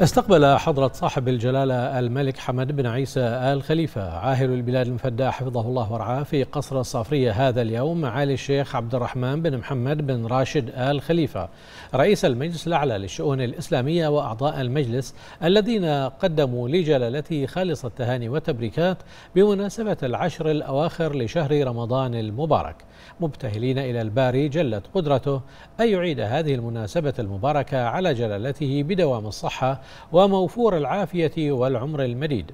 استقبل حضرة صاحب الجلالة الملك حمد بن عيسى آل خليفة عاهل البلاد المفدى حفظه الله ورعاه في قصر الصافرية هذا اليوم معالي الشيخ عبد الرحمن بن محمد بن راشد آل خليفة رئيس المجلس الأعلى للشؤون الإسلامية وأعضاء المجلس الذين قدموا لجلالته خالص التهاني والتبريكات بمناسبة العشر الأواخر لشهر رمضان المبارك مبتهلين إلى الباري جلت قدرته أن يعيد هذه المناسبة المباركة على جلالته بدوام الصحة وموفور العافية والعمر المديد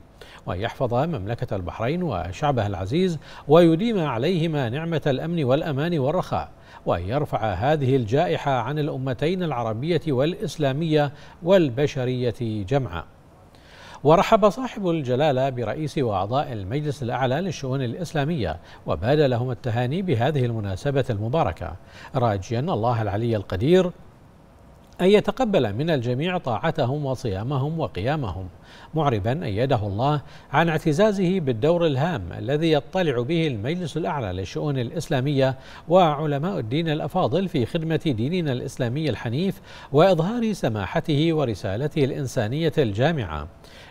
وأن يحفظ مملكة البحرين وشعبها العزيز ويديم عليهما نعمة الأمن والأمان والرخاء وأن يرفع هذه الجائحة عن الأمتين العربية والإسلامية والبشرية جمعاً ورحب صاحب الجلالة برئيس وأعضاء المجلس الأعلى للشؤون الإسلامية وبادى لهم التهاني بهذه المناسبة المباركة راجيا الله العلي القدير أن يتقبل من الجميع طاعتهم وصيامهم وقيامهم معربا أيده الله عن اعتزازه بالدور الهام الذي يطلع به المجلس الأعلى للشؤون الإسلامية وعلماء الدين الأفاضل في خدمة ديننا الإسلامي الحنيف وإظهار سماحته ورسالته الإنسانية الجامعة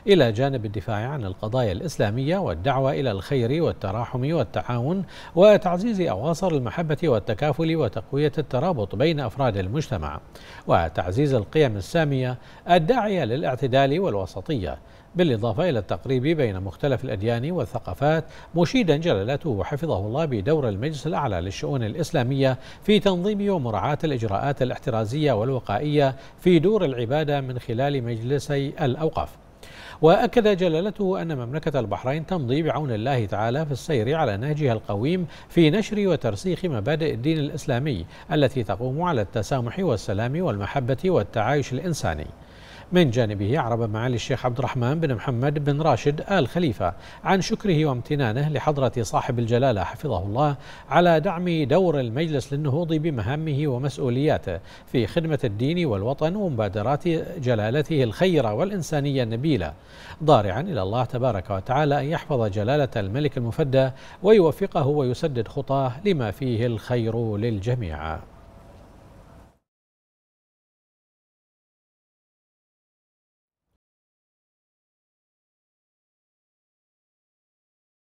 إلى جانب الدفاع عن القضايا الإسلامية والدعوة إلى الخير والتراحم والتعاون وتعزيز أواصر المحبة والتكافل وتقوية الترابط بين أفراد المجتمع تعزيز القيم السامية الداعية للاعتدال والوسطية بالإضافة إلى التقريب بين مختلف الأديان والثقافات مشيدا جلالته وحفظه الله بدور المجلس الأعلى للشؤون الإسلامية في تنظيم ومراعاة الإجراءات الاحترازية والوقائية في دور العبادة من خلال مجلسي الأوقاف وأكد جلالته أن مملكة البحرين تمضي بعون الله تعالى في السير على نهجها القويم في نشر وترسيخ مبادئ الدين الإسلامي التي تقوم على التسامح والسلام والمحبة والتعايش الإنساني من جانبه عرب معالي الشيخ عبد الرحمن بن محمد بن راشد آل خليفة عن شكره وامتنانه لحضرة صاحب الجلالة حفظه الله على دعم دور المجلس للنهوض بمهامه ومسؤولياته في خدمة الدين والوطن ومبادرات جلالته الخيرة والإنسانية النبيلة ضارعا إلى الله تبارك وتعالى أن يحفظ جلالة الملك المفدى ويوفقه ويسدد خطاه لما فيه الخير للجميع